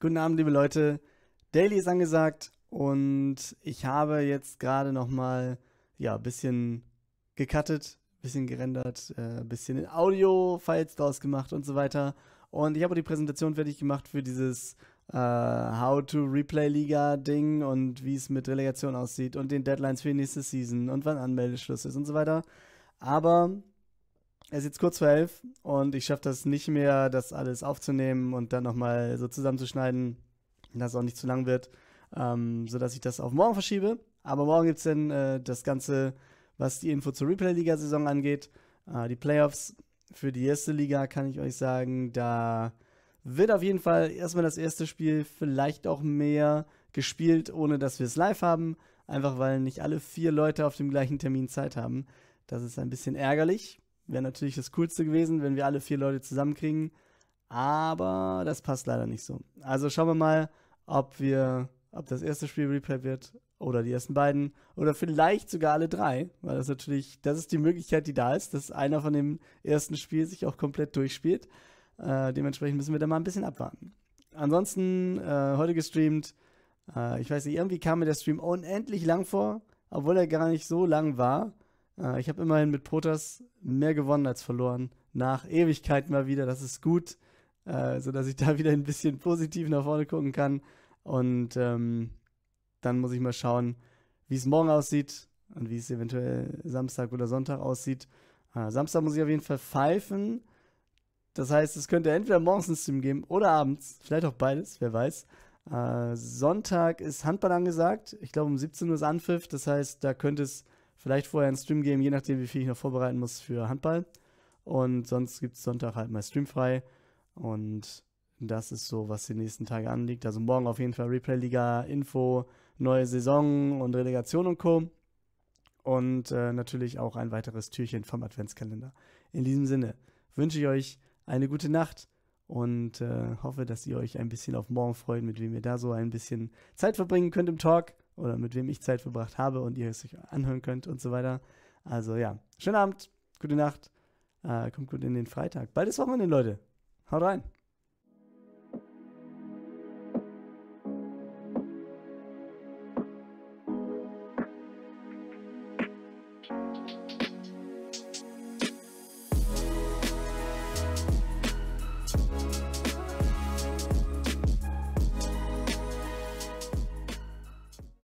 Guten Abend, liebe Leute. Daily ist angesagt und ich habe jetzt gerade nochmal mal ja ein bisschen gecuttet, bisschen gerendert, äh, bisschen in Audio-Files draus gemacht und so weiter. Und ich habe auch die Präsentation fertig gemacht für dieses äh, How to Replay Liga Ding und wie es mit Relegation aussieht und den Deadlines für die nächste Season und wann Anmeldeschluss ist und so weiter. Aber es ist jetzt kurz vor elf und ich schaffe das nicht mehr, das alles aufzunehmen und dann nochmal so zusammenzuschneiden, dass es auch nicht zu lang wird, ähm, sodass ich das auf morgen verschiebe. Aber morgen gibt es dann äh, das Ganze, was die Info zur Replay-Liga-Saison angeht. Äh, die Playoffs für die erste Liga kann ich euch sagen, da wird auf jeden Fall erstmal das erste Spiel vielleicht auch mehr gespielt, ohne dass wir es live haben. Einfach weil nicht alle vier Leute auf dem gleichen Termin Zeit haben. Das ist ein bisschen ärgerlich. Wäre natürlich das Coolste gewesen, wenn wir alle vier Leute zusammenkriegen. Aber das passt leider nicht so. Also schauen wir mal, ob wir, ob das erste Spiel Replay wird oder die ersten beiden oder vielleicht sogar alle drei, weil das natürlich, das ist die Möglichkeit, die da ist, dass einer von dem ersten Spiel sich auch komplett durchspielt. Äh, dementsprechend müssen wir da mal ein bisschen abwarten. Ansonsten äh, heute gestreamt. Äh, ich weiß nicht, irgendwie kam mir der Stream unendlich lang vor, obwohl er gar nicht so lang war. Äh, ich habe immerhin mit Protas mehr gewonnen als verloren. Nach Ewigkeiten mal wieder. Das ist gut, äh, sodass ich da wieder ein bisschen positiv nach vorne gucken kann. Und ähm, dann muss ich mal schauen, wie es morgen aussieht und wie es eventuell Samstag oder Sonntag aussieht. Äh, Samstag muss ich auf jeden Fall pfeifen. Das heißt, es könnte entweder morgens ein Stream geben oder abends. Vielleicht auch beides, wer weiß. Äh, Sonntag ist Handball angesagt. Ich glaube, um 17 Uhr ist Anpfiff. Das heißt, da könnte es Vielleicht vorher einen Stream geben, je nachdem, wie viel ich noch vorbereiten muss für Handball. Und sonst gibt es Sonntag halt mal Stream frei. Und das ist so, was die nächsten Tage anliegt. Also morgen auf jeden Fall Replay-Liga, Info, neue Saison und Relegation und Co. Und äh, natürlich auch ein weiteres Türchen vom Adventskalender. In diesem Sinne wünsche ich euch eine gute Nacht und äh, hoffe, dass ihr euch ein bisschen auf morgen freut, mit wem ihr da so ein bisschen Zeit verbringen könnt im Talk oder mit wem ich Zeit verbracht habe und ihr es euch anhören könnt und so weiter. Also ja, schönen Abend, gute Nacht, äh, kommt gut in den Freitag. Bald ist Wochenende, Leute. Haut rein.